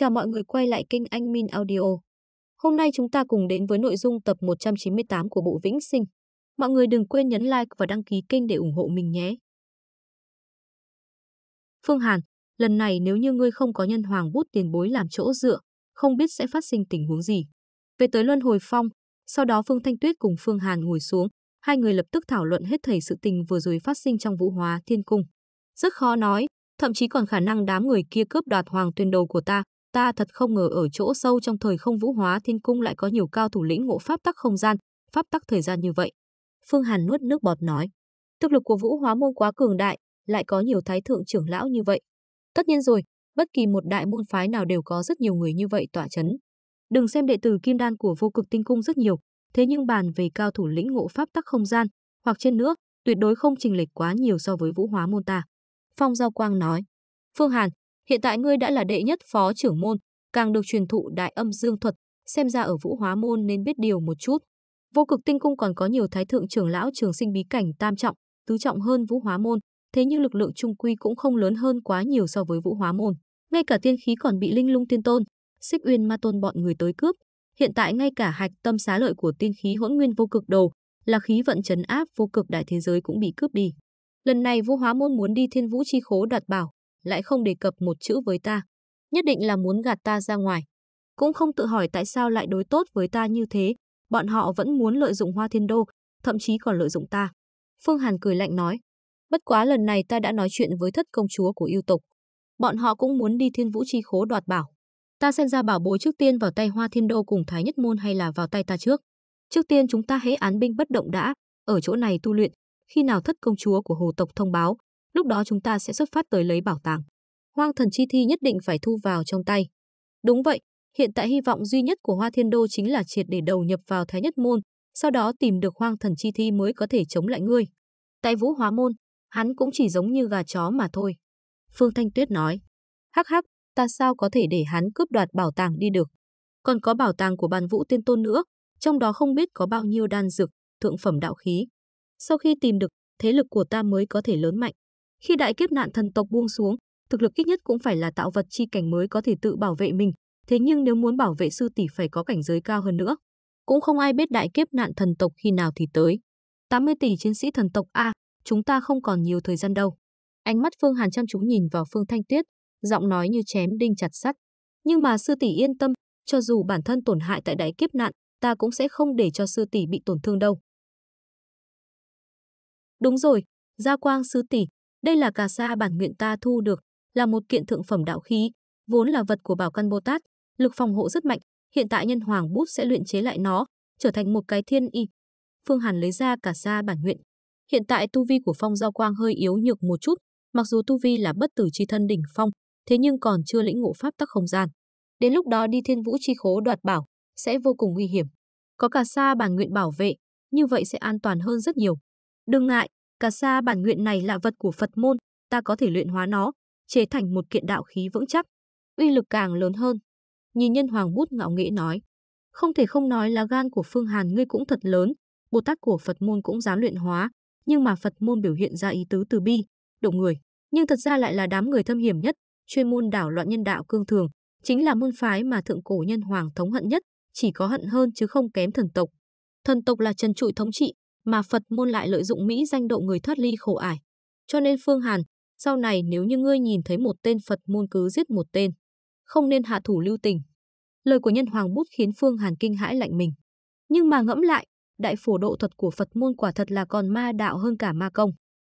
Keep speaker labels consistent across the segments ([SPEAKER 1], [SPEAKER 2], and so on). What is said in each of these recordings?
[SPEAKER 1] Chào mọi người quay lại kênh Anh Min Audio. Hôm nay chúng ta cùng đến với nội dung tập 198 của bộ Vĩnh Sinh. Mọi người đừng quên nhấn like và đăng ký kênh để ủng hộ mình nhé. Phương Hàn, lần này nếu như ngươi không có nhân hoàng bút tiền bối làm chỗ dựa, không biết sẽ phát sinh tình huống gì. Về tới Luân Hồi Phong, sau đó Phương Thanh Tuyết cùng Phương Hàn ngồi xuống, hai người lập tức thảo luận hết thảy sự tình vừa rồi phát sinh trong Vũ Hóa Thiên Cung. Rất khó nói, thậm chí còn khả năng đám người kia cướp đoạt hoàng tuyên đầu của ta, ta thật không ngờ ở chỗ sâu trong thời không vũ hóa thiên cung lại có nhiều cao thủ lĩnh ngộ pháp tắc không gian, pháp tắc thời gian như vậy. Phương Hàn nuốt nước bọt nói, thực lực của vũ hóa môn quá cường đại, lại có nhiều thái thượng trưởng lão như vậy. Tất nhiên rồi, bất kỳ một đại môn phái nào đều có rất nhiều người như vậy tỏa chấn. Đừng xem đệ tử kim đan của vô cực tinh cung rất nhiều, thế nhưng bàn về cao thủ lĩnh ngộ pháp tắc không gian, hoặc trên nữa, tuyệt đối không trình lệch quá nhiều so với vũ hóa môn ta. Phong Giao Quang nói, Phương Hàn, Hiện tại ngươi đã là đệ nhất phó trưởng môn, càng được truyền thụ đại âm dương thuật, xem ra ở Vũ Hóa môn nên biết điều một chút. Vô Cực Tinh cung còn có nhiều thái thượng trưởng lão trường sinh bí cảnh tam trọng, tứ trọng hơn Vũ Hóa môn, thế nhưng lực lượng trung quy cũng không lớn hơn quá nhiều so với Vũ Hóa môn. Ngay cả tiên khí còn bị Linh Lung Tiên Tôn, Xích Uyên Ma Tôn bọn người tới cướp. Hiện tại ngay cả hạch tâm xá lợi của tiên khí hỗn nguyên vô cực đồ là khí vận chấn áp vô cực đại thế giới cũng bị cướp đi. Lần này Vũ Hóa Môn muốn đi Thiên Vũ Chi Khố đoạt bảo, lại không đề cập một chữ với ta. Nhất định là muốn gạt ta ra ngoài. Cũng không tự hỏi tại sao lại đối tốt với ta như thế, bọn họ vẫn muốn lợi dụng Hoa Thiên Đô, thậm chí còn lợi dụng ta. Phương Hàn cười lạnh nói, bất quá lần này ta đã nói chuyện với thất công chúa của yêu tộc. Bọn họ cũng muốn đi thiên vũ chi khố đoạt bảo. Ta xem ra bảo bối trước tiên vào tay Hoa Thiên Đô cùng Thái Nhất Môn hay là vào tay ta trước. Trước tiên chúng ta hãy án binh bất động đã, ở chỗ này tu luyện, khi nào thất công chúa của hồ tộc thông báo, lúc đó chúng ta sẽ xuất phát tới lấy bảo tàng. Hoang thần chi thi nhất định phải thu vào trong tay. Đúng vậy, hiện tại hy vọng duy nhất của Hoa Thiên Đô chính là triệt để đầu nhập vào Thái Nhất Môn, sau đó tìm được hoang thần chi thi mới có thể chống lại ngươi. Tại vũ hóa môn, hắn cũng chỉ giống như gà chó mà thôi. Phương Thanh Tuyết nói, hắc hắc, ta sao có thể để hắn cướp đoạt bảo tàng đi được. Còn có bảo tàng của bàn vũ tiên tôn nữa, trong đó không biết có bao nhiêu đan dược, thượng phẩm đạo khí. Sau khi tìm được, thế lực của ta mới có thể lớn mạnh. Khi đại kiếp nạn thần tộc buông xuống, thực lực ít nhất cũng phải là tạo vật chi cảnh mới có thể tự bảo vệ mình, thế nhưng nếu muốn bảo vệ sư tỷ phải có cảnh giới cao hơn nữa. Cũng không ai biết đại kiếp nạn thần tộc khi nào thì tới. 80 tỷ chiến sĩ thần tộc a, chúng ta không còn nhiều thời gian đâu. Ánh mắt Phương Hàn chăm chú nhìn vào Phương Thanh Tuyết, giọng nói như chém đinh chặt sắt. Nhưng mà sư tỷ yên tâm, cho dù bản thân tổn hại tại đại kiếp nạn, ta cũng sẽ không để cho sư tỷ bị tổn thương đâu. Đúng rồi, Gia Quang sư tỷ, đây là cà sa bản nguyện ta thu được, là một kiện thượng phẩm đạo khí, vốn là vật của Bảo Căn Bồ Tát, lực phòng hộ rất mạnh, hiện tại nhân hoàng bút sẽ luyện chế lại nó, trở thành một cái thiên y. Phương Hàn lấy ra cà sa bản nguyện. Hiện tại tu vi của Phong Giao Quang hơi yếu nhược một chút, mặc dù tu vi là bất tử chi thân đỉnh phong, thế nhưng còn chưa lĩnh ngộ pháp tắc không gian. Đến lúc đó đi thiên vũ chi khố đoạt bảo, sẽ vô cùng nguy hiểm. Có cả sa bản nguyện bảo vệ, như vậy sẽ an toàn hơn rất nhiều. Đừng ngại, Cả sa bản nguyện này là vật của Phật môn, ta có thể luyện hóa nó, chế thành một kiện đạo khí vững chắc, uy lực càng lớn hơn. Nhìn nhân hoàng bút ngạo nghễ nói, không thể không nói là gan của Phương Hàn ngươi cũng thật lớn, Bồ Tát của Phật môn cũng dám luyện hóa, nhưng mà Phật môn biểu hiện ra ý tứ từ bi, động người, nhưng thật ra lại là đám người thâm hiểm nhất, chuyên môn đảo loạn nhân đạo cương thường, chính là môn phái mà thượng cổ nhân hoàng thống hận nhất, chỉ có hận hơn chứ không kém thần tộc. Thần tộc là trần trụi thống trị, mà Phật môn lại lợi dụng Mỹ danh độ người thoát ly khổ ải. Cho nên Phương Hàn, sau này nếu như ngươi nhìn thấy một tên Phật môn cứ giết một tên, không nên hạ thủ lưu tình. Lời của nhân hoàng bút khiến Phương Hàn kinh hãi lạnh mình. Nhưng mà ngẫm lại, đại phổ độ thuật của Phật môn quả thật là còn ma đạo hơn cả ma công.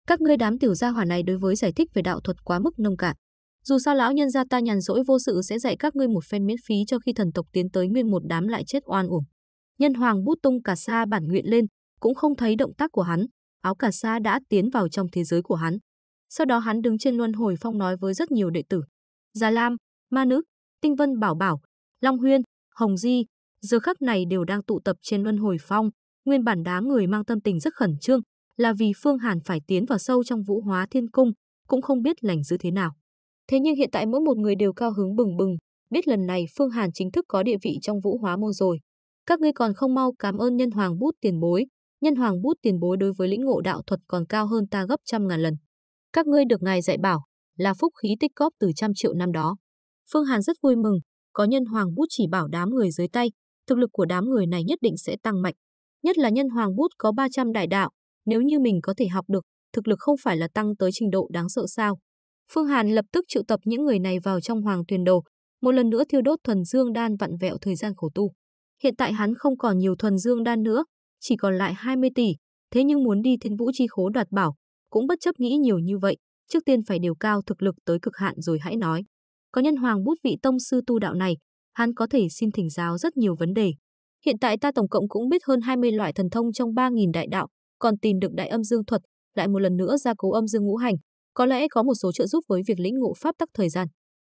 [SPEAKER 1] Các ngươi đám tiểu gia hỏa này đối với giải thích về đạo thuật quá mức nông cạn. Dù sao lão nhân gia ta nhàn rỗi vô sự sẽ dạy các ngươi một phen miễn phí cho khi thần tộc tiến tới nguyên một đám lại chết oan uổng. Nhân hoàng bút tung cả xa bản nguyện lên, cũng không thấy động tác của hắn, áo cà sa đã tiến vào trong thế giới của hắn. Sau đó hắn đứng trên luân hồi phong nói với rất nhiều đệ tử. Già Lam, Ma Nữ, Tinh Vân Bảo Bảo, Long Huyên, Hồng Di, giờ khắc này đều đang tụ tập trên luân hồi phong. Nguyên bản đám người mang tâm tình rất khẩn trương, là vì Phương Hàn phải tiến vào sâu trong vũ hóa thiên cung, cũng không biết lành giữ thế nào. Thế nhưng hiện tại mỗi một người đều cao hứng bừng bừng, biết lần này Phương Hàn chính thức có địa vị trong vũ hóa môn rồi. Các ngươi còn không mau cảm ơn nhân hoàng bút tiền bối, nhân hoàng bút tiền bối đối với lĩnh ngộ đạo thuật còn cao hơn ta gấp trăm ngàn lần. Các ngươi được ngài dạy bảo, là phúc khí tích góp từ trăm triệu năm đó. Phương Hàn rất vui mừng, có nhân hoàng bút chỉ bảo đám người dưới tay, thực lực của đám người này nhất định sẽ tăng mạnh. Nhất là nhân hoàng bút có 300 đại đạo, nếu như mình có thể học được, thực lực không phải là tăng tới trình độ đáng sợ sao. Phương Hàn lập tức triệu tập những người này vào trong hoàng tuyền đồ, một lần nữa thiêu đốt thuần dương đan vặn vẹo thời gian khổ tu. Hiện tại hắn không còn nhiều thuần dương đan nữa, chỉ còn lại 20 tỷ, thế nhưng muốn đi thiên vũ chi khố đoạt bảo, cũng bất chấp nghĩ nhiều như vậy, trước tiên phải điều cao thực lực tới cực hạn rồi hãy nói. Có nhân hoàng bút vị tông sư tu đạo này, hắn có thể xin thỉnh giáo rất nhiều vấn đề. Hiện tại ta tổng cộng cũng biết hơn 20 loại thần thông trong 3.000 đại đạo, còn tìm được đại âm dương thuật, lại một lần nữa ra cố âm dương ngũ hành, có lẽ có một số trợ giúp với việc lĩnh ngộ pháp tắc thời gian.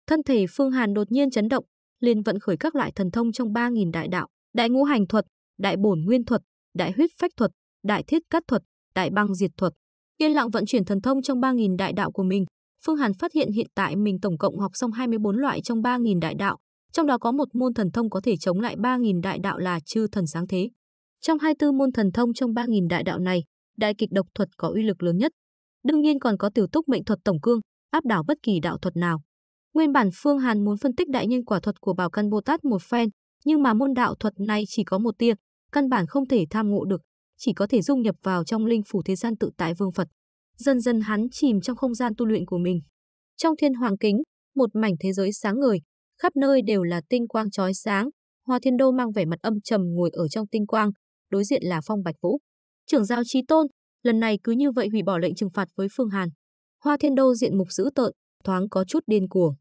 [SPEAKER 1] Thân thể Phương Hàn đột nhiên chấn động, liền vận khởi các loại thần thông trong 3.000 đại đạo, đại ngũ hành thuật, đại bổn nguyên thuật, đại huyết phách thuật, đại thiết cắt thuật, đại băng diệt thuật. Yên lặng vận chuyển thần thông trong 3.000 đại đạo của mình, Phương Hàn phát hiện hiện tại mình tổng cộng học xong 24 loại trong 3.000 đại đạo, trong đó có một môn thần thông có thể chống lại 3.000 đại đạo là chư thần sáng thế. Trong 24 môn thần thông trong 3.000 đại đạo này, đại kịch độc thuật có uy lực lớn nhất. Đương nhiên còn có tiểu túc mệnh thuật tổng cương, áp đảo bất kỳ đạo thuật nào. Nguyên bản Phương Hàn muốn phân tích đại nhân quả thuật của Bảo Căn Bồ Tát một phen, nhưng mà môn đạo thuật này chỉ có một tia, căn bản không thể tham ngộ được, chỉ có thể dung nhập vào trong linh phủ thế gian tự tại vương Phật. Dần dần hắn chìm trong không gian tu luyện của mình. Trong thiên hoàng kính, một mảnh thế giới sáng ngời, khắp nơi đều là tinh quang chói sáng, Hoa Thiên Đô mang vẻ mặt âm trầm ngồi ở trong tinh quang, đối diện là Phong Bạch Vũ. Trưởng giáo Chí Tôn, lần này cứ như vậy hủy bỏ lệnh trừng phạt với Phương Hàn. Hoa Thiên Đô diện mục dữ tợn, thoáng có chút điên cuồng.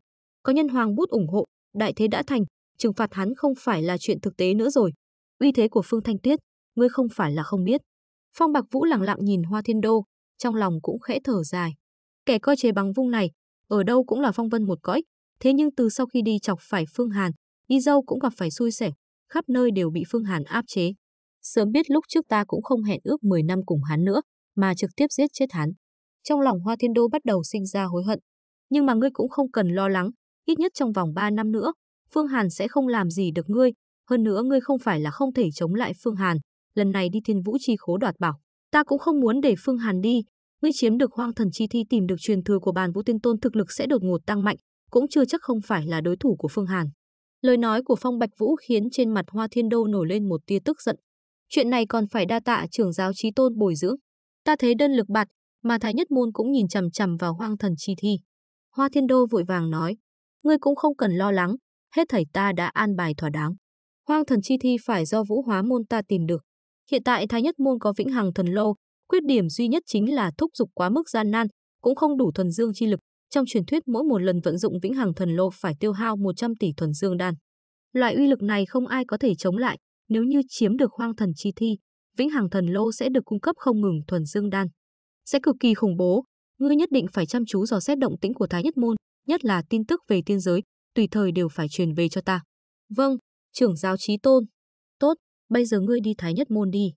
[SPEAKER 1] Có nhân hoàng bút ủng hộ, đại thế đã thành, trừng phạt hắn không phải là chuyện thực tế nữa rồi, uy thế của Phương Thanh Tuyết, ngươi không phải là không biết. Phong Bạc Vũ lặng lặng nhìn Hoa Thiên Đô, trong lòng cũng khẽ thở dài. Kẻ coi chế bằng vung này, ở đâu cũng là phong vân một cõi, thế nhưng từ sau khi đi chọc phải Phương Hàn, đi dâu cũng gặp phải xui xẻo, khắp nơi đều bị Phương Hàn áp chế. Sớm biết lúc trước ta cũng không hẹn ước 10 năm cùng hắn nữa, mà trực tiếp giết chết hắn. Trong lòng Hoa Thiên Đô bắt đầu sinh ra hối hận. Nhưng mà ngươi cũng không cần lo lắng, ít nhất trong vòng 3 năm nữa, Phương Hàn sẽ không làm gì được ngươi, hơn nữa ngươi không phải là không thể chống lại Phương Hàn, lần này đi thiên vũ chi khố đoạt bảo. Ta cũng không muốn để Phương Hàn đi, ngươi chiếm được hoang thần chi thi tìm được truyền thừa của bàn vũ tiên tôn thực lực sẽ đột ngột tăng mạnh, cũng chưa chắc không phải là đối thủ của Phương Hàn. Lời nói của Phong Bạch Vũ khiến trên mặt Hoa Thiên Đô nổi lên một tia tức giận. Chuyện này còn phải đa tạ trưởng giáo trí tôn bồi dưỡng. Ta thấy đơn lực bạt, mà Thái Nhất Môn cũng nhìn chằm chằm vào hoang thần chi thi. Hoa Thiên Đô vội vàng nói, ngươi cũng không cần lo lắng, hết thảy ta đã an bài thỏa đáng hoang thần chi thi phải do vũ hóa môn ta tìm được. Hiện tại thái nhất môn có vĩnh hằng thần lô, khuyết điểm duy nhất chính là thúc dục quá mức gian nan, cũng không đủ thuần dương chi lực. Trong truyền thuyết mỗi một lần vận dụng vĩnh hằng thần lô phải tiêu hao 100 tỷ thuần dương đan. Loại uy lực này không ai có thể chống lại, nếu như chiếm được hoang thần chi thi, vĩnh hằng thần lô sẽ được cung cấp không ngừng thuần dương đan. Sẽ cực kỳ khủng bố, ngươi nhất định phải chăm chú dò xét động tĩnh của Thái Nhất môn, nhất là tin tức về tiên giới, tùy thời đều phải truyền về cho ta. Vâng, trưởng giáo trí tôn. Tốt, bây giờ ngươi đi Thái Nhất Môn đi.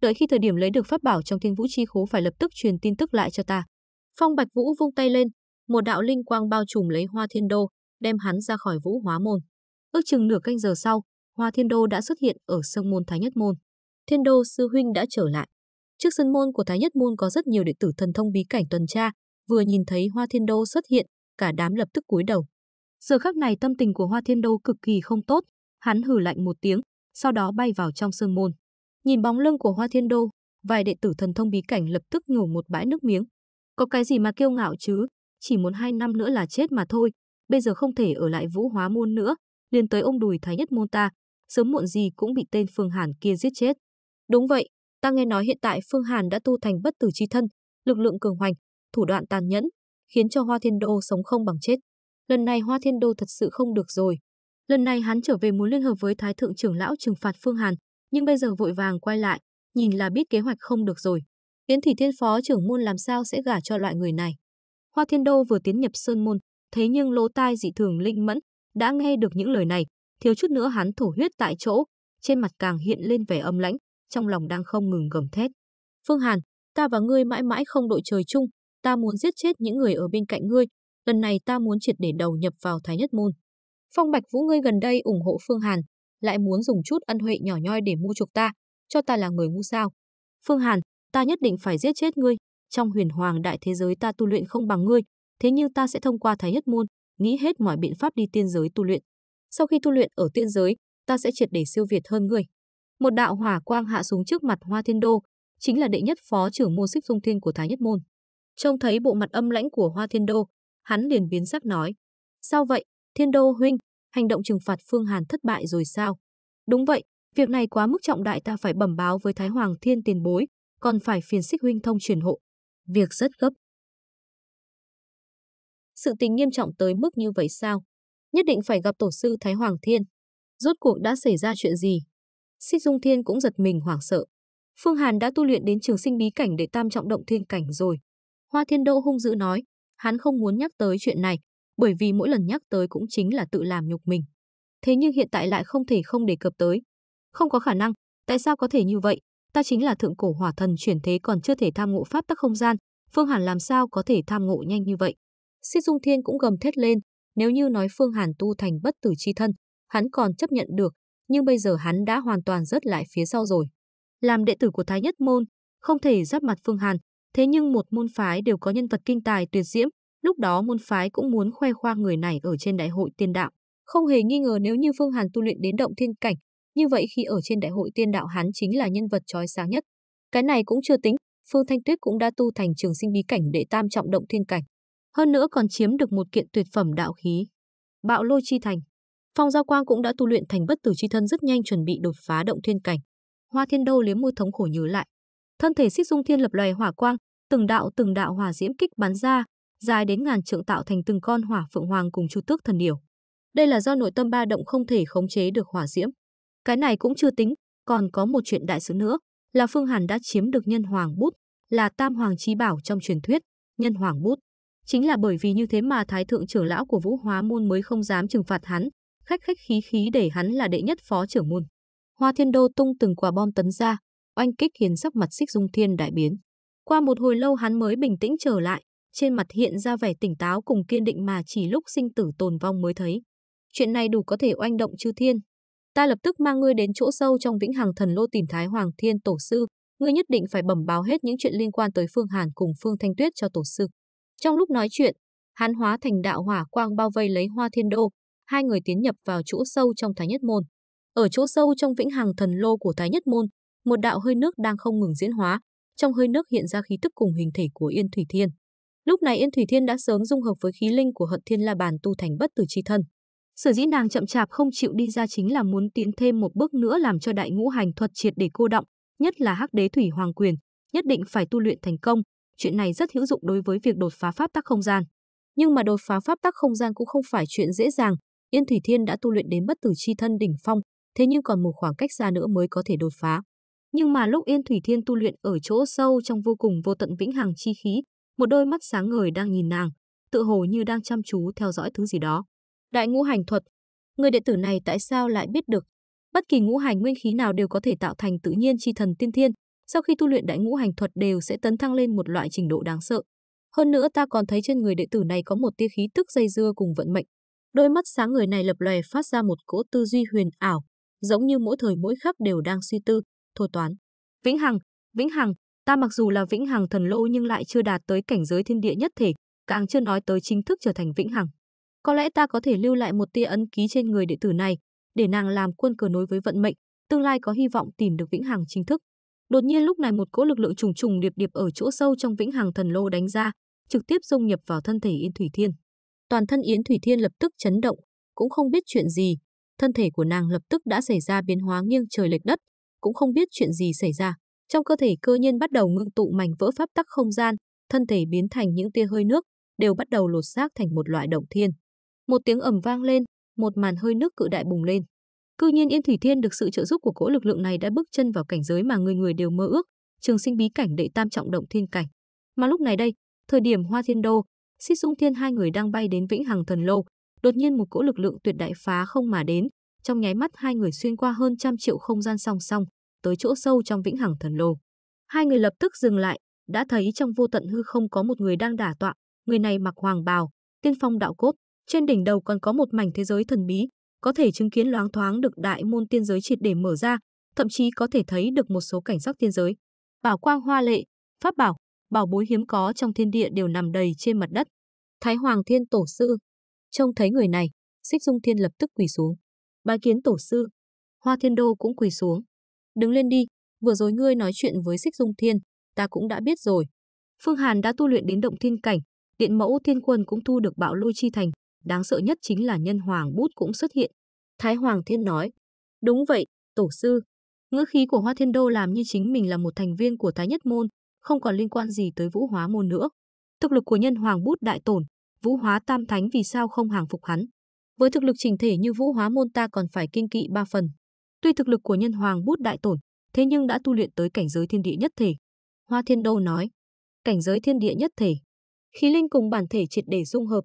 [SPEAKER 1] Đợi khi thời điểm lấy được pháp bảo trong thiên vũ chi khố phải lập tức truyền tin tức lại cho ta. Phong Bạch Vũ vung tay lên, một đạo linh quang bao trùm lấy Hoa Thiên Đô, đem hắn ra khỏi Vũ Hóa Môn. Ước chừng nửa canh giờ sau, Hoa Thiên Đô đã xuất hiện ở sân môn Thái Nhất Môn. Thiên Đô sư huynh đã trở lại. Trước sân môn của Thái Nhất Môn có rất nhiều đệ tử thần thông bí cảnh tuần tra, vừa nhìn thấy Hoa Thiên Đô xuất hiện, cả đám lập tức cúi đầu. Giờ khắc này tâm tình của Hoa Thiên Đô cực kỳ không tốt, Hắn hử lạnh một tiếng, sau đó bay vào trong sơn môn. Nhìn bóng lưng của Hoa Thiên Đô, vài đệ tử thần thông bí cảnh lập tức nhổ một bãi nước miếng. Có cái gì mà kiêu ngạo chứ, chỉ muốn hai năm nữa là chết mà thôi, bây giờ không thể ở lại Vũ Hóa môn nữa, liền tới ông đùi thái nhất môn ta, sớm muộn gì cũng bị tên Phương Hàn kia giết chết. Đúng vậy, ta nghe nói hiện tại Phương Hàn đã tu thành bất tử chi thân, lực lượng cường hoành, thủ đoạn tàn nhẫn, khiến cho Hoa Thiên Đô sống không bằng chết. Lần này Hoa Thiên Đô thật sự không được rồi, Lần này hắn trở về muốn liên hợp với Thái thượng trưởng lão trừng phạt Phương Hàn, nhưng bây giờ vội vàng quay lại, nhìn là biết kế hoạch không được rồi. Yến Thị Thiên phó trưởng môn làm sao sẽ gả cho loại người này. Hoa Thiên Đô vừa tiến nhập sơn môn, thế nhưng lỗ tai dị thường linh mẫn, đã nghe được những lời này, thiếu chút nữa hắn thổ huyết tại chỗ, trên mặt càng hiện lên vẻ âm lãnh, trong lòng đang không ngừng gầm thét. Phương Hàn, ta và ngươi mãi mãi không đội trời chung, ta muốn giết chết những người ở bên cạnh ngươi, lần này ta muốn triệt để đầu nhập vào Thái Nhất môn. Phong Bạch Vũ ngươi gần đây ủng hộ Phương Hàn, lại muốn dùng chút ân huệ nhỏ nhoi để mua chuộc ta, cho ta là người ngu sao. Phương Hàn, ta nhất định phải giết chết ngươi, trong huyền hoàng đại thế giới ta tu luyện không bằng ngươi, thế nhưng ta sẽ thông qua thái nhất môn, nghĩ hết mọi biện pháp đi tiên giới tu luyện. Sau khi tu luyện ở tiên giới, ta sẽ triệt để siêu việt hơn ngươi. Một đạo hỏa quang hạ xuống trước mặt Hoa Thiên Đô, chính là đệ nhất phó trưởng môn xích dung thiên của thái nhất môn. Trông thấy bộ mặt âm lãnh của Hoa Thiên Đô, hắn liền biến sắc nói. Sao vậy? Thiên Đô huynh, hành động trừng phạt Phương Hàn thất bại rồi sao? Đúng vậy, việc này quá mức trọng đại ta phải bẩm báo với Thái Hoàng Thiên tiền bối, còn phải phiền xích huynh thông truyền hộ. Việc rất gấp. Sự tình nghiêm trọng tới mức như vậy sao? Nhất định phải gặp tổ sư Thái Hoàng Thiên. Rốt cuộc đã xảy ra chuyện gì? Xích Dung Thiên cũng giật mình hoảng sợ. Phương Hàn đã tu luyện đến trường sinh bí cảnh để tam trọng động thiên cảnh rồi. Hoa Thiên Đô hung dữ nói, hắn không muốn nhắc tới chuyện này, bởi vì mỗi lần nhắc tới cũng chính là tự làm nhục mình. Thế nhưng hiện tại lại không thể không đề cập tới. Không có khả năng, tại sao có thể như vậy? Ta chính là thượng cổ hỏa thần chuyển thế còn chưa thể tham ngộ pháp tắc không gian, Phương Hàn làm sao có thể tham ngộ nhanh như vậy? Xích Dung Thiên cũng gầm thét lên, nếu như nói Phương Hàn tu thành bất tử chi thân, hắn còn chấp nhận được, nhưng bây giờ hắn đã hoàn toàn rớt lại phía sau rồi. Làm đệ tử của Thái Nhất Môn, không thể giáp mặt Phương Hàn, thế nhưng một môn phái đều có nhân vật kinh tài tuyệt diễm, Lúc đó môn phái cũng muốn khoe khoang người này ở trên đại hội tiên đạo. Không hề nghi ngờ nếu như Phương Hàn tu luyện đến động thiên cảnh, như vậy khi ở trên đại hội tiên đạo hắn chính là nhân vật trói sáng nhất. Cái này cũng chưa tính, Phương Thanh Tuyết cũng đã tu thành trường sinh bí cảnh để tam trọng động thiên cảnh. Hơn nữa còn chiếm được một kiện tuyệt phẩm đạo khí. Bạo lôi chi thành. Phong Giao Quang cũng đã tu luyện thành bất tử chi thân rất nhanh chuẩn bị đột phá động thiên cảnh. Hoa Thiên Đâu liếm môi thống khổ nhớ lại. Thân thể xích dung thiên lập loè hỏa quang, từng đạo từng đạo hỏa diễm kích bắn ra, dài đến ngàn trượng tạo thành từng con hỏa phượng hoàng cùng chu tước thần điểu. Đây là do nội tâm ba động không thể khống chế được hỏa diễm. Cái này cũng chưa tính, còn có một chuyện đại sự nữa, là Phương Hàn đã chiếm được nhân hoàng bút, là tam hoàng chi bảo trong truyền thuyết, nhân hoàng bút. Chính là bởi vì như thế mà Thái Thượng trưởng lão của Vũ Hóa Môn mới không dám trừng phạt hắn, khách khách khí khí để hắn là đệ nhất phó trưởng môn. Hoa Thiên Đô tung từng quả bom tấn ra, oanh kích khiến sắc mặt xích dung thiên đại biến. Qua một hồi lâu hắn mới bình tĩnh trở lại, trên mặt hiện ra vẻ tỉnh táo cùng kiên định mà chỉ lúc sinh tử tồn vong mới thấy. Chuyện này đủ có thể oanh động chư thiên. Ta lập tức mang ngươi đến chỗ sâu trong Vĩnh Hằng Thần Lô tìm Thái Hoàng Thiên Tổ sư, ngươi nhất định phải bẩm báo hết những chuyện liên quan tới Phương Hàn cùng Phương Thanh Tuyết cho Tổ sư. Trong lúc nói chuyện, hắn hóa thành đạo hỏa quang bao vây lấy Hoa Thiên Đô, hai người tiến nhập vào chỗ sâu trong Thái Nhất môn. Ở chỗ sâu trong Vĩnh Hằng Thần Lô của Thái Nhất môn, một đạo hơi nước đang không ngừng diễn hóa, trong hơi nước hiện ra khí tức cùng hình thể của Yên Thủy Thiên. Lúc này Yên Thủy Thiên đã sớm dung hợp với khí linh của Hận Thiên La Bàn tu thành bất tử chi thân. Sở dĩ nàng chậm chạp không chịu đi ra chính là muốn tiến thêm một bước nữa làm cho đại ngũ hành thuật triệt để cô động, nhất là Hắc Đế Thủy Hoàng Quyền, nhất định phải tu luyện thành công, chuyện này rất hữu dụng đối với việc đột phá pháp tắc không gian. Nhưng mà đột phá pháp tắc không gian cũng không phải chuyện dễ dàng, Yên Thủy Thiên đã tu luyện đến bất tử chi thân đỉnh phong, thế nhưng còn một khoảng cách xa nữa mới có thể đột phá. Nhưng mà lúc Yên Thủy Thiên tu luyện ở chỗ sâu trong vô cùng vô tận vĩnh hằng chi khí, một đôi mắt sáng ngời đang nhìn nàng, tự hồ như đang chăm chú theo dõi thứ gì đó. Đại ngũ hành thuật, người đệ tử này tại sao lại biết được? Bất kỳ ngũ hành nguyên khí nào đều có thể tạo thành tự nhiên chi thần tiên thiên, sau khi tu luyện đại ngũ hành thuật đều sẽ tấn thăng lên một loại trình độ đáng sợ. Hơn nữa ta còn thấy trên người đệ tử này có một tia khí tức dây dưa cùng vận mệnh. Đôi mắt sáng người này lập lòe phát ra một cỗ tư duy huyền ảo, giống như mỗi thời mỗi khắc đều đang suy tư, thôi toán. Vĩnh Hằng, Vĩnh Hằng, Ta mặc dù là vĩnh hằng thần lỗ nhưng lại chưa đạt tới cảnh giới thiên địa nhất thể, càng chưa nói tới chính thức trở thành vĩnh hằng. Có lẽ ta có thể lưu lại một tia ấn ký trên người đệ tử này, để nàng làm quân cờ nối với vận mệnh, tương lai có hy vọng tìm được vĩnh hằng chính thức. Đột nhiên lúc này một cỗ lực lượng trùng trùng điệp điệp ở chỗ sâu trong vĩnh hằng thần lô đánh ra, trực tiếp dung nhập vào thân thể Yến Thủy Thiên. Toàn thân Yến Thủy Thiên lập tức chấn động, cũng không biết chuyện gì, thân thể của nàng lập tức đã xảy ra biến hóa nghiêng trời lệch đất, cũng không biết chuyện gì xảy ra. Trong cơ thể cơ nhân bắt đầu ngưng tụ mảnh vỡ pháp tắc không gian, thân thể biến thành những tia hơi nước, đều bắt đầu lột xác thành một loại động thiên. Một tiếng ầm vang lên, một màn hơi nước cự đại bùng lên. Cư nhiên Yên Thủy Thiên được sự trợ giúp của cỗ lực lượng này đã bước chân vào cảnh giới mà người người đều mơ ước, trường sinh bí cảnh đệ tam trọng động thiên cảnh. Mà lúc này đây, thời điểm Hoa Thiên Đô, Xích Dung Thiên hai người đang bay đến Vĩnh Hằng Thần Lâu, đột nhiên một cỗ lực lượng tuyệt đại phá không mà đến, trong nháy mắt hai người xuyên qua hơn trăm triệu không gian song song, tới chỗ sâu trong vĩnh hằng thần lô. Hai người lập tức dừng lại, đã thấy trong vô tận hư không có một người đang đả tọa, người này mặc hoàng bào, tiên phong đạo cốt, trên đỉnh đầu còn có một mảnh thế giới thần bí, có thể chứng kiến loáng thoáng được đại môn tiên giới triệt để mở ra, thậm chí có thể thấy được một số cảnh sắc tiên giới. Bảo quang hoa lệ, pháp bảo, bảo bối hiếm có trong thiên địa đều nằm đầy trên mặt đất. Thái Hoàng Thiên Tổ Sư Trông thấy người này, Xích Dung Thiên lập tức quỳ xuống. Bái kiến Tổ Sư, Hoa Thiên Đô cũng quỳ xuống. Đứng lên đi, vừa rồi ngươi nói chuyện với Sích Dung Thiên, ta cũng đã biết rồi. Phương Hàn đã tu luyện đến động thiên cảnh, điện mẫu thiên quân cũng thu được bạo lôi chi thành, đáng sợ nhất chính là nhân hoàng bút cũng xuất hiện. Thái Hoàng Thiên nói, đúng vậy, tổ sư. Ngữ khí của Hoa Thiên Đô làm như chính mình là một thành viên của Thái Nhất Môn, không còn liên quan gì tới vũ hóa môn nữa. Thực lực của nhân hoàng bút đại tổn, vũ hóa tam thánh vì sao không hàng phục hắn. Với thực lực trình thể như vũ hóa môn ta còn phải kinh kỵ ba phần, Tuy thực lực của nhân hoàng bút đại tổn, thế nhưng đã tu luyện tới cảnh giới thiên địa nhất thể. Hoa Thiên Đô nói, cảnh giới thiên địa nhất thể, khí linh cùng bản thể triệt để dung hợp.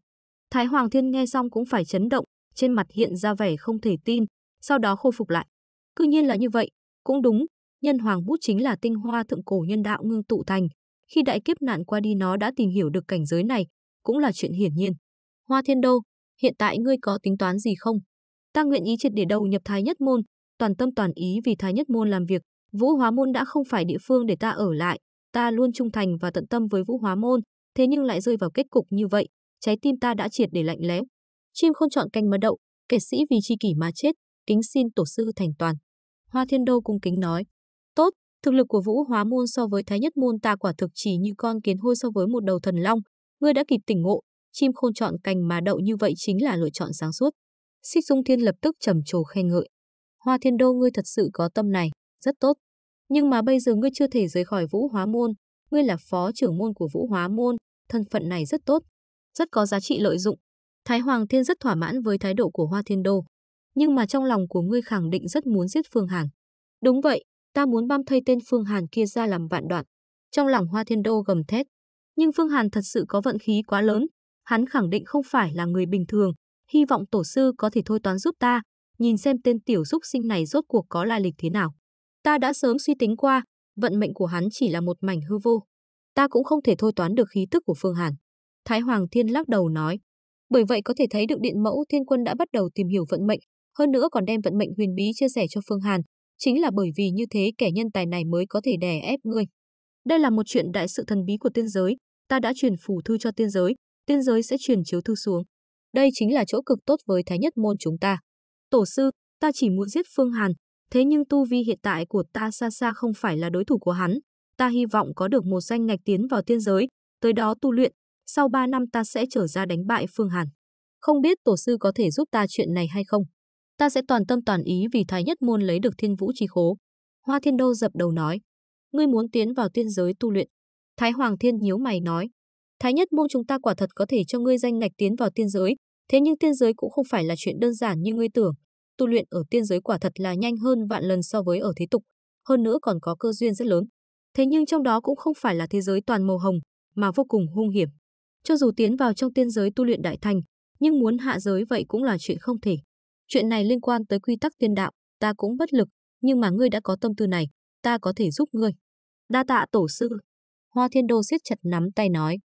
[SPEAKER 1] Thái Hoàng Thiên nghe xong cũng phải chấn động, trên mặt hiện ra vẻ không thể tin, sau đó khôi phục lại. Cứ nhiên là như vậy, cũng đúng, nhân hoàng bút chính là tinh hoa thượng cổ nhân đạo ngưng tụ thành. Khi đại kiếp nạn qua đi nó đã tìm hiểu được cảnh giới này, cũng là chuyện hiển nhiên. Hoa Thiên Đô, hiện tại ngươi có tính toán gì không? Ta nguyện ý triệt để đầu nhập thái nhất môn, toàn tâm toàn ý vì Thái Nhất Môn làm việc, Vũ Hóa Môn đã không phải địa phương để ta ở lại, ta luôn trung thành và tận tâm với Vũ Hóa Môn, thế nhưng lại rơi vào kết cục như vậy, trái tim ta đã triệt để lạnh lẽo. Chim không chọn canh mà đậu, kẻ sĩ vì chi kỷ mà chết, kính xin tổ sư thành toàn. Hoa Thiên Đô cung kính nói, tốt, thực lực của Vũ Hóa Môn so với Thái Nhất Môn ta quả thực chỉ như con kiến hôi so với một đầu thần long, ngươi đã kịp tỉnh ngộ, chim khôn chọn cành mà đậu như vậy chính là lựa chọn sáng suốt. Xích Dung Thiên lập tức trầm trồ khen ngợi. Hoa Thiên Đô ngươi thật sự có tâm này, rất tốt. Nhưng mà bây giờ ngươi chưa thể rời khỏi Vũ Hóa Môn, ngươi là phó trưởng môn của Vũ Hóa Môn, thân phận này rất tốt, rất có giá trị lợi dụng. Thái Hoàng Thiên rất thỏa mãn với thái độ của Hoa Thiên Đô. Nhưng mà trong lòng của ngươi khẳng định rất muốn giết Phương Hàn. Đúng vậy, ta muốn băm thây tên Phương Hàn kia ra làm vạn đoạn. Trong lòng Hoa Thiên Đô gầm thét. Nhưng Phương Hàn thật sự có vận khí quá lớn. Hắn khẳng định không phải là người bình thường. Hy vọng tổ sư có thể thôi toán giúp ta, nhìn xem tên tiểu xúc sinh này rốt cuộc có lai lịch thế nào. Ta đã sớm suy tính qua, vận mệnh của hắn chỉ là một mảnh hư vô. Ta cũng không thể thôi toán được khí tức của Phương Hàn. Thái Hoàng Thiên lắc đầu nói. Bởi vậy có thể thấy được Điện Mẫu Thiên Quân đã bắt đầu tìm hiểu vận mệnh, hơn nữa còn đem vận mệnh huyền bí chia sẻ cho Phương Hàn. Chính là bởi vì như thế kẻ nhân tài này mới có thể đè ép ngươi. Đây là một chuyện đại sự thần bí của tiên giới, ta đã truyền phù thư cho tiên giới, tiên giới sẽ truyền chiếu thư xuống. Đây chính là chỗ cực tốt với thái nhất môn chúng ta. Tổ sư, ta chỉ muốn giết Phương Hàn, thế nhưng tu vi hiện tại của ta xa xa không phải là đối thủ của hắn. Ta hy vọng có được một danh ngạch tiến vào tiên giới, tới đó tu luyện, sau 3 năm ta sẽ trở ra đánh bại Phương Hàn. Không biết tổ sư có thể giúp ta chuyện này hay không? Ta sẽ toàn tâm toàn ý vì Thái Nhất Môn lấy được thiên vũ chi khố. Hoa Thiên Đô dập đầu nói, ngươi muốn tiến vào tiên giới tu luyện. Thái Hoàng Thiên nhíu mày nói, Thái Nhất Môn chúng ta quả thật có thể cho ngươi danh ngạch tiến vào tiên giới, Thế nhưng tiên giới cũng không phải là chuyện đơn giản như ngươi tưởng. Tu luyện ở tiên giới quả thật là nhanh hơn vạn lần so với ở thế tục, hơn nữa còn có cơ duyên rất lớn. Thế nhưng trong đó cũng không phải là thế giới toàn màu hồng, mà vô cùng hung hiểm. Cho dù tiến vào trong tiên giới tu luyện đại thành, nhưng muốn hạ giới vậy cũng là chuyện không thể. Chuyện này liên quan tới quy tắc tiên đạo, ta cũng bất lực, nhưng mà ngươi đã có tâm tư này, ta có thể giúp ngươi. Đa tạ tổ sư. Hoa Thiên Đô siết chặt nắm tay nói,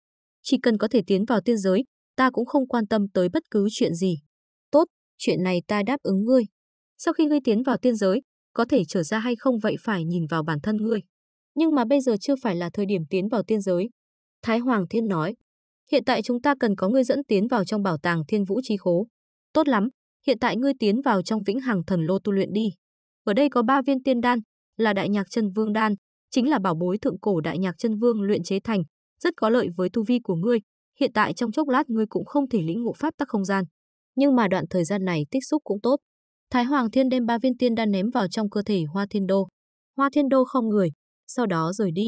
[SPEAKER 1] chỉ cần có thể tiến vào tiên giới, ta cũng không quan tâm tới bất cứ chuyện gì. Tốt, chuyện này ta đáp ứng ngươi. Sau khi ngươi tiến vào tiên giới, có thể trở ra hay không vậy phải nhìn vào bản thân ngươi. Nhưng mà bây giờ chưa phải là thời điểm tiến vào tiên giới. Thái Hoàng Thiên nói, hiện tại chúng ta cần có ngươi dẫn tiến vào trong bảo tàng thiên vũ trí khố. Tốt lắm, hiện tại ngươi tiến vào trong vĩnh hằng thần lô tu luyện đi. Ở đây có ba viên tiên đan, là đại nhạc chân vương đan, chính là bảo bối thượng cổ đại nhạc chân vương luyện chế thành, rất có lợi với tu vi của ngươi, hiện tại trong chốc lát ngươi cũng không thể lĩnh ngộ pháp tắc không gian. Nhưng mà đoạn thời gian này tích xúc cũng tốt. Thái Hoàng Thiên đem ba viên tiên đan ném vào trong cơ thể Hoa Thiên Đô. Hoa Thiên Đô không người, sau đó rời đi.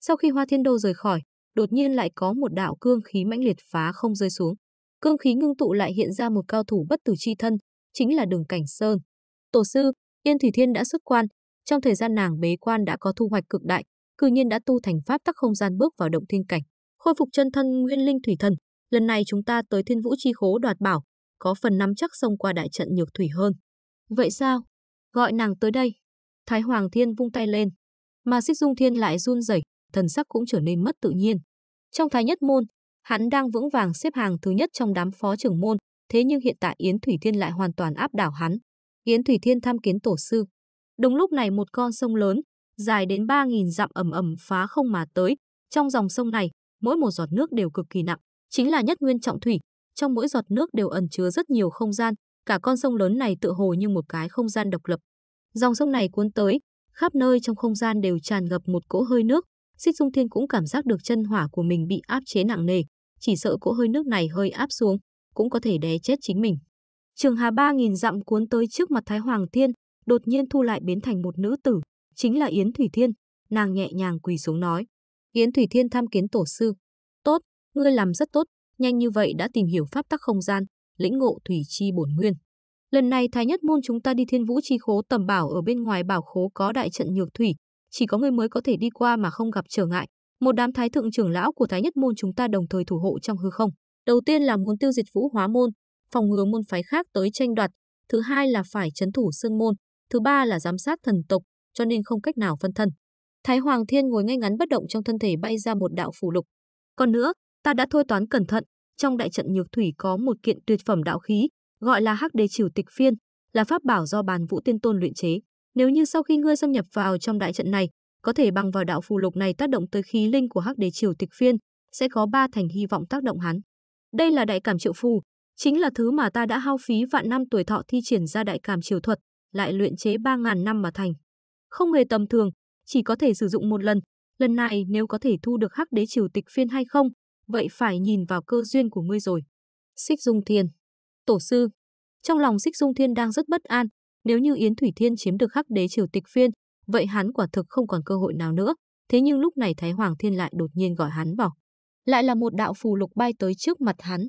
[SPEAKER 1] Sau khi Hoa Thiên Đô rời khỏi, đột nhiên lại có một đạo cương khí mãnh liệt phá không rơi xuống. Cương khí ngưng tụ lại hiện ra một cao thủ bất tử chi thân, chính là Đường Cảnh Sơn. Tổ sư, Yên Thủy Thiên đã xuất quan, trong thời gian nàng bế quan đã có thu hoạch cực đại, cư nhiên đã tu thành pháp tắc không gian bước vào động thiên cảnh khôi phục chân thân Nguyên Linh Thủy Thần, lần này chúng ta tới Thiên Vũ Chi Khố đoạt bảo, có phần nắm chắc xông qua đại trận Nhược Thủy hơn. Vậy sao? Gọi nàng tới đây. Thái Hoàng Thiên vung tay lên, mà Xích Dung Thiên lại run rẩy, thần sắc cũng trở nên mất tự nhiên. Trong Thái Nhất môn, hắn đang vững vàng xếp hàng thứ nhất trong đám phó trưởng môn, thế nhưng hiện tại Yến Thủy Thiên lại hoàn toàn áp đảo hắn. Yến Thủy Thiên tham kiến tổ sư. Đúng lúc này một con sông lớn, dài đến 3.000 dặm ầm ầm phá không mà tới. Trong dòng sông này, mỗi một giọt nước đều cực kỳ nặng, chính là nhất nguyên trọng thủy, trong mỗi giọt nước đều ẩn chứa rất nhiều không gian, cả con sông lớn này tựa hồ như một cái không gian độc lập. Dòng sông này cuốn tới, khắp nơi trong không gian đều tràn ngập một cỗ hơi nước, Xích Dung Thiên cũng cảm giác được chân hỏa của mình bị áp chế nặng nề, chỉ sợ cỗ hơi nước này hơi áp xuống, cũng có thể đè chết chính mình. Trường Hà ba nghìn dặm cuốn tới trước mặt Thái Hoàng Thiên, đột nhiên thu lại biến thành một nữ tử, chính là Yến Thủy Thiên, nàng nhẹ nhàng quỳ xuống nói: Yến Thủy Thiên tham kiến tổ sư. Tốt, ngươi làm rất tốt, nhanh như vậy đã tìm hiểu pháp tắc không gian, lĩnh ngộ thủy chi bổn nguyên. Lần này Thái Nhất Môn chúng ta đi Thiên Vũ chi khố tầm bảo ở bên ngoài bảo khố có đại trận nhược thủy, chỉ có người mới có thể đi qua mà không gặp trở ngại. Một đám thái thượng trưởng lão của Thái Nhất Môn chúng ta đồng thời thủ hộ trong hư không. Đầu tiên là muốn tiêu diệt Vũ Hóa môn, phòng ngừa môn phái khác tới tranh đoạt, thứ hai là phải chấn thủ sơn môn, thứ ba là giám sát thần tộc, cho nên không cách nào phân thân. Thái Hoàng Thiên ngồi ngay ngắn bất động trong thân thể bay ra một đạo phù lục. Còn nữa, ta đã thôi toán cẩn thận, trong đại trận nhược thủy có một kiện tuyệt phẩm đạo khí, gọi là Hắc Đế Triều Tịch Phiên, là pháp bảo do Bàn Vũ Tiên Tôn luyện chế. Nếu như sau khi ngươi xâm nhập vào trong đại trận này, có thể bằng vào đạo phù lục này tác động tới khí linh của Hắc Đế Triều Tịch Phiên, sẽ có ba thành hy vọng tác động hắn. Đây là đại cảm triệu phù, chính là thứ mà ta đã hao phí vạn năm tuổi thọ thi triển ra đại cảm triều thuật, lại luyện chế 3000 năm mà thành. Không hề tầm thường, chỉ có thể sử dụng một lần. Lần này nếu có thể thu được hắc đế triều tịch phiên hay không, vậy phải nhìn vào cơ duyên của ngươi rồi. Xích Dung Thiên Tổ sư Trong lòng Xích Dung Thiên đang rất bất an, nếu như Yến Thủy Thiên chiếm được hắc đế triều tịch phiên, vậy hắn quả thực không còn cơ hội nào nữa. Thế nhưng lúc này Thái Hoàng Thiên lại đột nhiên gọi hắn vào. Lại là một đạo phù lục bay tới trước mặt hắn.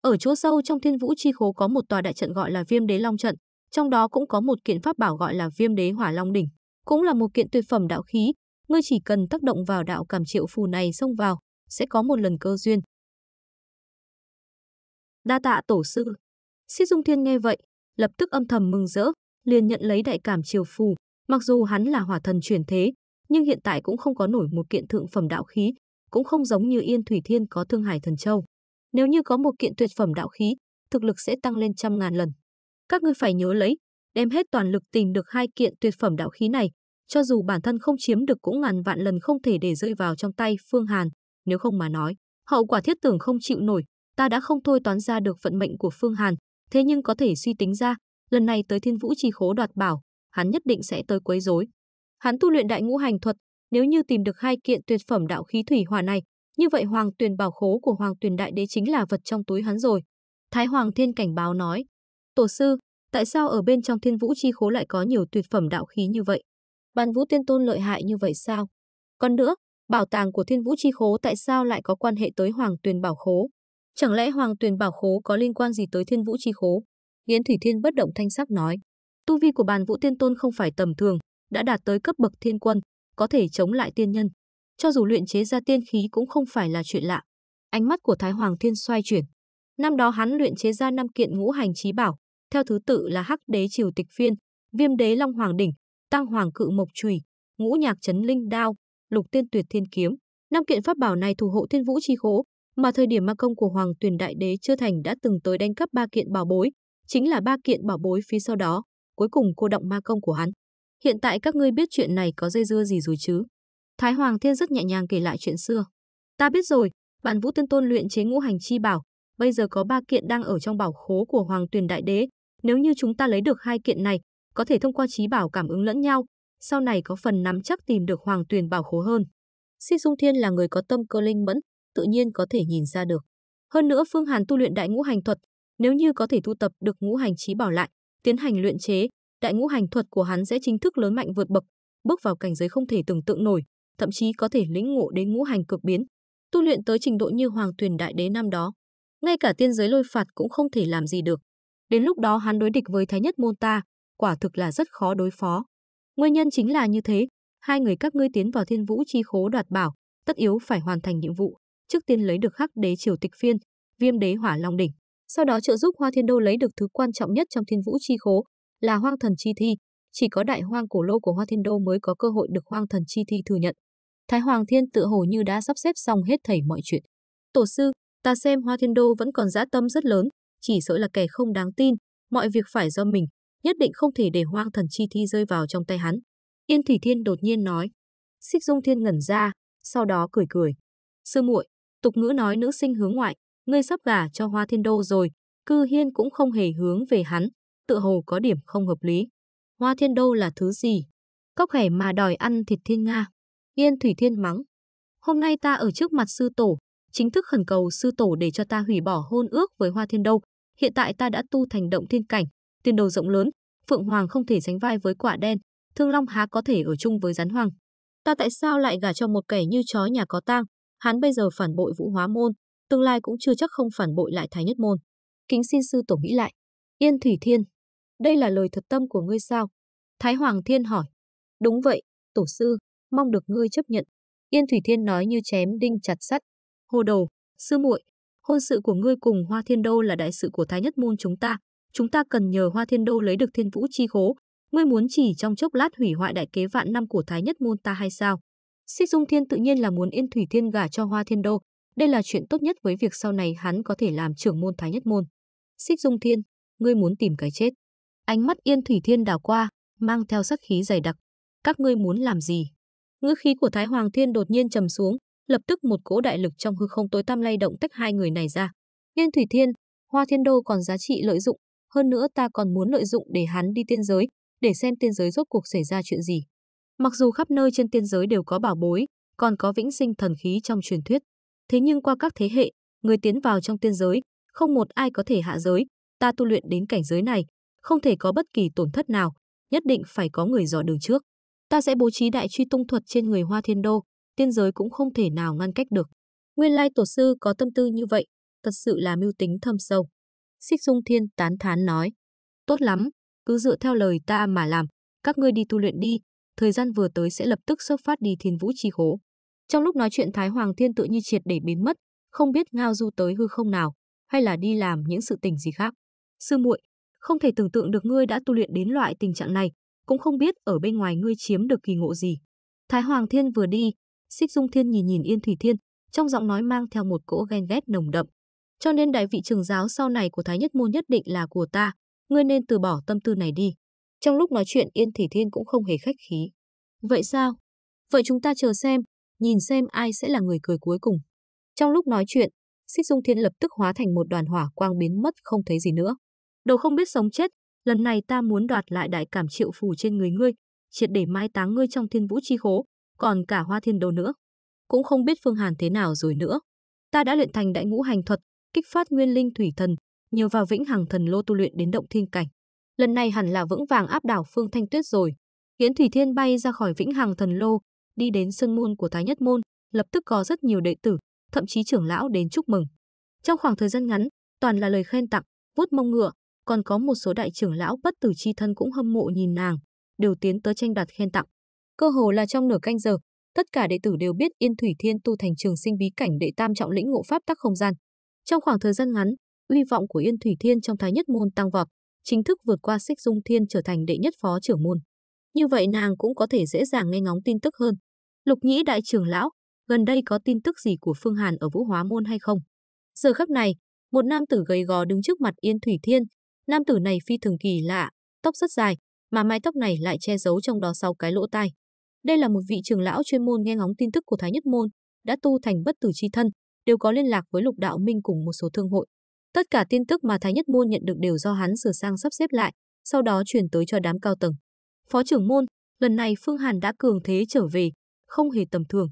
[SPEAKER 1] Ở chỗ sâu trong thiên vũ chi khố có một tòa đại trận gọi là viêm đế long trận, trong đó cũng có một kiện pháp bảo gọi là viêm đế hỏa long đỉnh cũng là một kiện tuyệt phẩm đạo khí, ngươi chỉ cần tác động vào đạo cảm triệu phù này xông vào, sẽ có một lần cơ duyên. Đa tạ tổ sư. Xích Dung Thiên nghe vậy, lập tức âm thầm mừng rỡ, liền nhận lấy đại cảm triều phù, mặc dù hắn là hỏa thần chuyển thế, nhưng hiện tại cũng không có nổi một kiện thượng phẩm đạo khí, cũng không giống như Yên Thủy Thiên có Thương Hải Thần Châu. Nếu như có một kiện tuyệt phẩm đạo khí, thực lực sẽ tăng lên trăm ngàn lần. Các ngươi phải nhớ lấy, đem hết toàn lực tìm được hai kiện tuyệt phẩm đạo khí này, cho dù bản thân không chiếm được cũng ngàn vạn lần không thể để rơi vào trong tay Phương Hàn, nếu không mà nói, hậu quả thiết tưởng không chịu nổi, ta đã không thôi toán ra được vận mệnh của Phương Hàn, thế nhưng có thể suy tính ra, lần này tới Thiên Vũ Chi Khố đoạt bảo, hắn nhất định sẽ tới quấy rối. Hắn tu luyện đại ngũ hành thuật, nếu như tìm được hai kiện tuyệt phẩm đạo khí thủy hỏa này, như vậy Hoàng Tuyền bảo khố của Hoàng Tuyền Đại Đế chính là vật trong túi hắn rồi. Thái Hoàng Thiên cảnh báo nói: "Tổ sư, Tại sao ở bên trong thiên vũ chi khố lại có nhiều tuyệt phẩm đạo khí như vậy? Bàn vũ tiên tôn lợi hại như vậy sao? Còn nữa, bảo tàng của thiên vũ chi khố tại sao lại có quan hệ tới hoàng tuyền bảo khố? Chẳng lẽ hoàng tuyền bảo khố có liên quan gì tới thiên vũ chi khố? Yến Thủy Thiên bất động thanh sắc nói. Tu vi của bàn vũ tiên tôn không phải tầm thường, đã đạt tới cấp bậc thiên quân, có thể chống lại tiên nhân. Cho dù luyện chế ra tiên khí cũng không phải là chuyện lạ. Ánh mắt của Thái Hoàng Thiên xoay chuyển. Năm đó hắn luyện chế ra năm kiện ngũ hành trí bảo, theo thứ tự là Hắc Đế Triều Tịch Phiên, Viêm Đế Long Hoàng Đỉnh, Tăng Hoàng Cự Mộc Chùy, Ngũ Nhạc chấn Linh Đao, Lục Tiên Tuyệt Thiên Kiếm. Năm kiện pháp bảo này thủ hộ Thiên Vũ chi khố, mà thời điểm ma công của Hoàng Tuyền Đại Đế chưa thành đã từng tới đánh cắp ba kiện bảo bối, chính là ba kiện bảo bối phía sau đó, cuối cùng cô động ma công của hắn. Hiện tại các ngươi biết chuyện này có dây dưa gì rồi chứ? Thái Hoàng Thiên rất nhẹ nhàng kể lại chuyện xưa. Ta biết rồi, bạn Vũ Tiên Tôn luyện chế ngũ hành chi bảo, bây giờ có ba kiện đang ở trong bảo khố của Hoàng Tuyền Đại Đế, nếu như chúng ta lấy được hai kiện này, có thể thông qua trí bảo cảm ứng lẫn nhau, sau này có phần nắm chắc tìm được hoàng tuyền bảo khố hơn. si Dung Thiên là người có tâm cơ linh mẫn, tự nhiên có thể nhìn ra được. Hơn nữa Phương Hàn tu luyện đại ngũ hành thuật, nếu như có thể thu tập được ngũ hành trí bảo lại, tiến hành luyện chế, đại ngũ hành thuật của hắn sẽ chính thức lớn mạnh vượt bậc, bước vào cảnh giới không thể tưởng tượng nổi, thậm chí có thể lĩnh ngộ đến ngũ hành cực biến, tu luyện tới trình độ như Hoàng Tuyền Đại Đế năm đó. Ngay cả tiên giới lôi phạt cũng không thể làm gì được. Đến lúc đó hắn đối địch với Thái Nhất Môn ta, quả thực là rất khó đối phó. Nguyên nhân chính là như thế, hai người các ngươi tiến vào Thiên Vũ chi khố đoạt bảo, tất yếu phải hoàn thành nhiệm vụ, trước tiên lấy được Hắc Đế Triều Tịch Phiên, Viêm Đế Hỏa Long đỉnh, sau đó trợ giúp Hoa Thiên Đô lấy được thứ quan trọng nhất trong Thiên Vũ chi khố, là Hoang Thần chi thi, chỉ có đại hoang cổ lô của Hoa Thiên Đô mới có cơ hội được Hoang Thần chi thi thừa nhận. Thái Hoàng Thiên tự hồ như đã sắp xếp xong hết thảy mọi chuyện. Tổ sư, ta xem Hoa Thiên Đô vẫn còn dã tâm rất lớn, chỉ sợ là kẻ không đáng tin, mọi việc phải do mình, nhất định không thể để hoang thần chi thi rơi vào trong tay hắn. Yên Thủy Thiên đột nhiên nói. Xích Dung Thiên ngẩn ra, sau đó cười cười. Sư muội, tục ngữ nói nữ sinh hướng ngoại, ngươi sắp gả cho Hoa Thiên Đô rồi, cư hiên cũng không hề hướng về hắn, tựa hồ có điểm không hợp lý. Hoa Thiên Đô là thứ gì? Cóc hẻ mà đòi ăn thịt thiên Nga. Yên Thủy Thiên mắng. Hôm nay ta ở trước mặt sư tổ, chính thức khẩn cầu sư tổ để cho ta hủy bỏ hôn ước với Hoa Thiên Đâu. Hiện tại ta đã tu thành động thiên cảnh, tiền đồ rộng lớn, Phượng Hoàng không thể sánh vai với quả đen, Thương Long há có thể ở chung với rắn hoàng. Ta tại sao lại gả cho một kẻ như chó nhà có tang? Hắn bây giờ phản bội Vũ Hóa môn, tương lai cũng chưa chắc không phản bội lại Thái Nhất môn. Kính xin sư tổ nghĩ lại. Yên Thủy Thiên, đây là lời thật tâm của ngươi sao? Thái Hoàng Thiên hỏi. Đúng vậy, tổ sư, mong được ngươi chấp nhận. Yên Thủy Thiên nói như chém đinh chặt sắt, hô đầu, sư muội, hôn sự của ngươi cùng Hoa Thiên Đô là đại sự của Thái Nhất Môn chúng ta. Chúng ta cần nhờ Hoa Thiên Đô lấy được thiên vũ chi khố. Ngươi muốn chỉ trong chốc lát hủy hoại đại kế vạn năm của Thái Nhất Môn ta hay sao? Xích Dung Thiên tự nhiên là muốn Yên Thủy Thiên gả cho Hoa Thiên Đô. Đây là chuyện tốt nhất với việc sau này hắn có thể làm trưởng môn Thái Nhất Môn. Xích Dung Thiên, ngươi muốn tìm cái chết. Ánh mắt Yên Thủy Thiên đảo qua, mang theo sắc khí dày đặc. Các ngươi muốn làm gì? Ngữ khí của Thái Hoàng Thiên đột nhiên trầm xuống, lập tức một cỗ đại lực trong hư không tối tăm lay động tách hai người này ra. Yên Thủy Thiên, Hoa Thiên Đô còn giá trị lợi dụng, hơn nữa ta còn muốn lợi dụng để hắn đi tiên giới, để xem tiên giới rốt cuộc xảy ra chuyện gì. Mặc dù khắp nơi trên tiên giới đều có bảo bối, còn có vĩnh sinh thần khí trong truyền thuyết, thế nhưng qua các thế hệ, người tiến vào trong tiên giới, không một ai có thể hạ giới, ta tu luyện đến cảnh giới này, không thể có bất kỳ tổn thất nào, nhất định phải có người dò đường trước. Ta sẽ bố trí đại truy tung thuật trên người Hoa Thiên Đô, tiên giới cũng không thể nào ngăn cách được. Nguyên lai tổ sư có tâm tư như vậy, thật sự là mưu tính thâm sâu. Xích Dung Thiên tán thán nói, tốt lắm, cứ dựa theo lời ta mà làm, các ngươi đi tu luyện đi, thời gian vừa tới sẽ lập tức xuất phát đi thiên vũ chi khố. Trong lúc nói chuyện Thái Hoàng Thiên tự như triệt để biến mất, không biết ngao du tới hư không nào, hay là đi làm những sự tình gì khác. Sư muội, không thể tưởng tượng được ngươi đã tu luyện đến loại tình trạng này, cũng không biết ở bên ngoài ngươi chiếm được kỳ ngộ gì. Thái Hoàng Thiên vừa đi, Xích Dung Thiên nhìn nhìn Yên Thủy Thiên, trong giọng nói mang theo một cỗ ghen ghét nồng đậm. Cho nên đại vị trường giáo sau này của Thái Nhất Môn nhất định là của ta, ngươi nên từ bỏ tâm tư này đi. Trong lúc nói chuyện Yên Thủy Thiên cũng không hề khách khí. Vậy sao? Vậy chúng ta chờ xem, nhìn xem ai sẽ là người cười cuối cùng. Trong lúc nói chuyện, Xích Dung Thiên lập tức hóa thành một đoàn hỏa quang biến mất không thấy gì nữa. Đồ không biết sống chết, lần này ta muốn đoạt lại đại cảm triệu phù trên người ngươi, triệt để mai táng ngươi trong thiên vũ chi khố, còn cả hoa thiên đô nữa. Cũng không biết Phương Hàn thế nào rồi nữa. Ta đã luyện thành đại ngũ hành thuật, kích phát nguyên linh thủy thần, nhờ vào vĩnh hằng thần lô tu luyện đến động thiên cảnh. Lần này hẳn là vững vàng áp đảo Phương Thanh Tuyết rồi. Yến Thủy Thiên bay ra khỏi vĩnh hằng thần lô, đi đến sân môn của Thái Nhất Môn, lập tức có rất nhiều đệ tử, thậm chí trưởng lão đến chúc mừng. Trong khoảng thời gian ngắn, toàn là lời khen tặng, vuốt mông ngựa, còn có một số đại trưởng lão bất tử chi thân cũng hâm mộ nhìn nàng, đều tiến tới tranh đoạt khen tặng. Cơ hồ là trong nửa canh giờ, tất cả đệ tử đều biết Yên Thủy Thiên tu thành trường sinh bí cảnh đệ tam trọng lĩnh ngộ pháp tắc không gian. Trong khoảng thời gian ngắn, uy vọng của Yên Thủy Thiên trong thái nhất môn tăng vọt, chính thức vượt qua Xích Dung Thiên trở thành đệ nhất phó trưởng môn. Như vậy nàng cũng có thể dễ dàng nghe ngóng tin tức hơn. Lục Nhĩ đại trưởng lão, gần đây có tin tức gì của Phương Hàn ở Vũ Hóa môn hay không? Giờ khắc này, một nam tử gầy gò đứng trước mặt Yên Thủy Thiên, nam tử này phi thường kỳ lạ, tóc rất dài, mà mái tóc này lại che giấu trong đó sau cái lỗ tai. Đây là một vị trưởng lão chuyên môn nghe ngóng tin tức của Thái Nhất Môn, đã tu thành bất tử chi thân, đều có liên lạc với Lục Đạo Minh cùng một số thương hội. Tất cả tin tức mà Thái Nhất Môn nhận được đều do hắn sửa sang sắp xếp lại, sau đó truyền tới cho đám cao tầng. Phó trưởng môn, lần này Phương Hàn đã cường thế trở về, không hề tầm thường.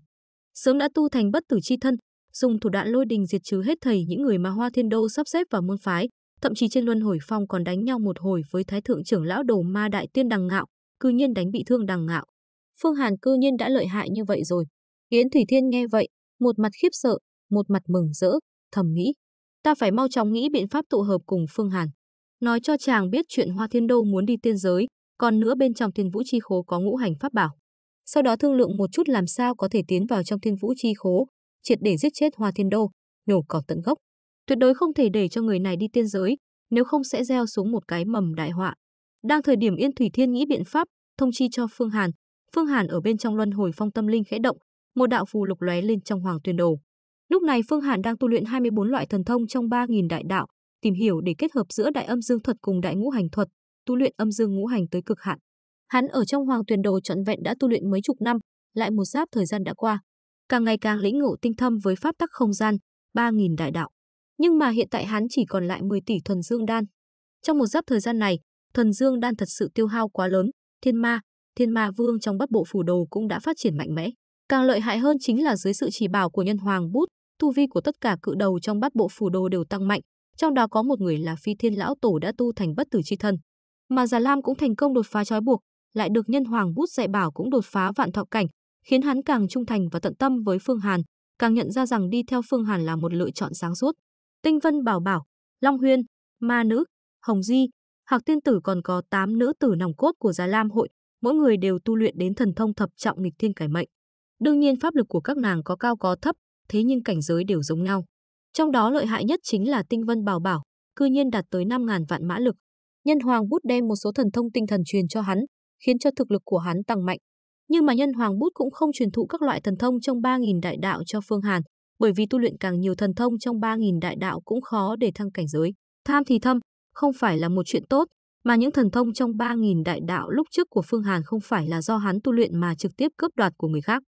[SPEAKER 1] Sớm đã tu thành bất tử chi thân, dùng thủ đoạn lôi đình diệt trừ hết thầy những người mà Hoa Thiên Đô sắp xếp vào môn phái, thậm chí trên Luân Hồi Phong còn đánh nhau một hồi với Thái thượng trưởng lão Đồ Ma Đại Tiên Đằng Ngạo, cư nhiên đánh bị thương Đằng Ngạo. Phương Hàn cư nhiên đã lợi hại như vậy rồi. Yến Thủy Thiên nghe vậy, một mặt khiếp sợ, một mặt mừng rỡ, thầm nghĩ. Ta phải mau chóng nghĩ biện pháp tụ hợp cùng Phương Hàn. Nói cho chàng biết chuyện Hoa Thiên Đô muốn đi tiên giới, còn nữa bên trong thiên vũ chi khố có ngũ hành pháp bảo. Sau đó thương lượng một chút làm sao có thể tiến vào trong thiên vũ chi khố, triệt để giết chết Hoa Thiên Đô, nhổ cỏ tận gốc. Tuyệt đối không thể để cho người này đi tiên giới, nếu không sẽ gieo xuống một cái mầm đại họa. Đang thời điểm Yên Thủy Thiên nghĩ biện pháp, thông chi cho Phương Hàn, Phương Hàn ở bên trong luân hồi phong tâm linh khẽ động, một đạo phù lục lóe lên trong hoàng tuyên đồ. Lúc này Phương Hàn đang tu luyện 24 loại thần thông trong 3000 đại đạo, tìm hiểu để kết hợp giữa đại âm dương thuật cùng đại ngũ hành thuật, tu luyện âm dương ngũ hành tới cực hạn. Hắn ở trong hoàng tuyển đồ trọn vẹn đã tu luyện mấy chục năm, lại một giáp thời gian đã qua, càng ngày càng lĩnh ngộ tinh thâm với pháp tắc không gian, 3000 đại đạo. Nhưng mà hiện tại hắn chỉ còn lại 10 tỷ thuần dương đan. Trong một giáp thời gian này, thuần dương đan thật sự tiêu hao quá lớn, thiên ma, Thiên Ma Vương trong Bắc Bộ Phủ Đồ cũng đã phát triển mạnh mẽ. Càng lợi hại hơn chính là dưới sự chỉ bảo của Nhân Hoàng Bút, tu vi của tất cả cự đầu trong Bắc Bộ Phủ Đồ đều tăng mạnh, trong đó có một người là Phi Thiên lão tổ đã tu thành bất tử chi thân. Mà Già Lam cũng thành công đột phá trói buộc, lại được Nhân Hoàng Bút dạy bảo cũng đột phá vạn thọ cảnh, khiến hắn càng trung thành và tận tâm với Phương Hàn, càng nhận ra rằng đi theo Phương Hàn là một lựa chọn sáng suốt. Tinh Vân Bảo Bảo, Long Huyên, Ma Nữ, Hồng Di, Hạc Tiên Tử còn có 8 nữ tử nòng cốt của Già Lam hội, mỗi người đều tu luyện đến thần thông thập trọng nghịch thiên cải mệnh. Đương nhiên pháp lực của các nàng có cao có thấp, thế nhưng cảnh giới đều giống nhau. Trong đó lợi hại nhất chính là Tinh Vân Bảo Bảo, cư nhiên đạt tới 5000 vạn mã lực. Nhân Hoàng Bút đem một số thần thông tinh thần truyền cho hắn, khiến cho thực lực của hắn tăng mạnh. Nhưng mà Nhân Hoàng Bút cũng không truyền thụ các loại thần thông trong 3000 đại đạo cho Phương Hàn, bởi vì tu luyện càng nhiều thần thông trong 3000 đại đạo cũng khó để thăng cảnh giới. Tham thì thâm, không phải là một chuyện tốt, mà những thần thông trong 3.000 đại đạo lúc trước của Phương Hàn không phải là do hắn tu luyện mà trực tiếp cướp đoạt của người khác.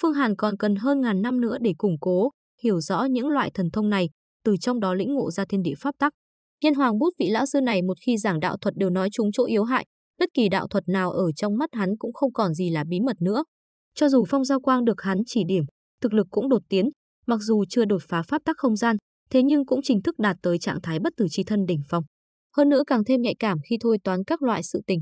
[SPEAKER 1] Phương Hàn còn cần hơn ngàn năm nữa để củng cố, hiểu rõ những loại thần thông này, từ trong đó lĩnh ngộ ra thiên địa pháp tắc. Nhân hoàng bút vị lão sư này một khi giảng đạo thuật đều nói chúng chỗ yếu hại, bất kỳ đạo thuật nào ở trong mắt hắn cũng không còn gì là bí mật nữa. Cho dù phong giao quang được hắn chỉ điểm, thực lực cũng đột tiến, mặc dù chưa đột phá pháp tắc không gian, thế nhưng cũng chính thức đạt tới trạng thái bất tử chi thân đỉnh phong hơn nữa càng thêm nhạy cảm khi thôi toán các loại sự tình.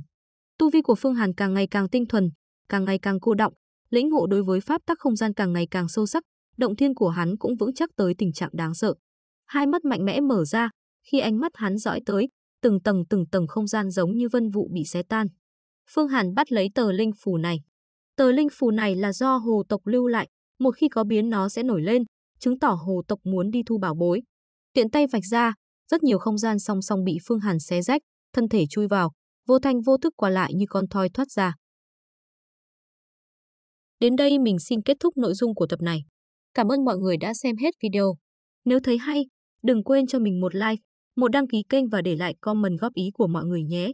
[SPEAKER 1] Tu vi của Phương Hàn càng ngày càng tinh thuần, càng ngày càng cô động, lĩnh ngộ đối với pháp tắc không gian càng ngày càng sâu sắc, động thiên của hắn cũng vững chắc tới tình trạng đáng sợ. Hai mắt mạnh mẽ mở ra, khi ánh mắt hắn dõi tới, từng tầng từng tầng không gian giống như vân vụ bị xé tan. Phương Hàn bắt lấy tờ linh phù này. Tờ linh phù này là do hồ tộc lưu lại, một khi có biến nó sẽ nổi lên, chứng tỏ hồ tộc muốn đi thu bảo bối. Tiện tay vạch ra, rất nhiều không gian song song bị Phương Hàn xé rách, thân thể chui vào, vô thanh vô thức qua lại như con thoi thoát ra. Đến đây mình xin kết thúc nội dung của tập này. Cảm ơn mọi người đã xem hết video. Nếu thấy hay, đừng quên cho mình một like, một đăng ký kênh và để lại comment góp ý của mọi người nhé.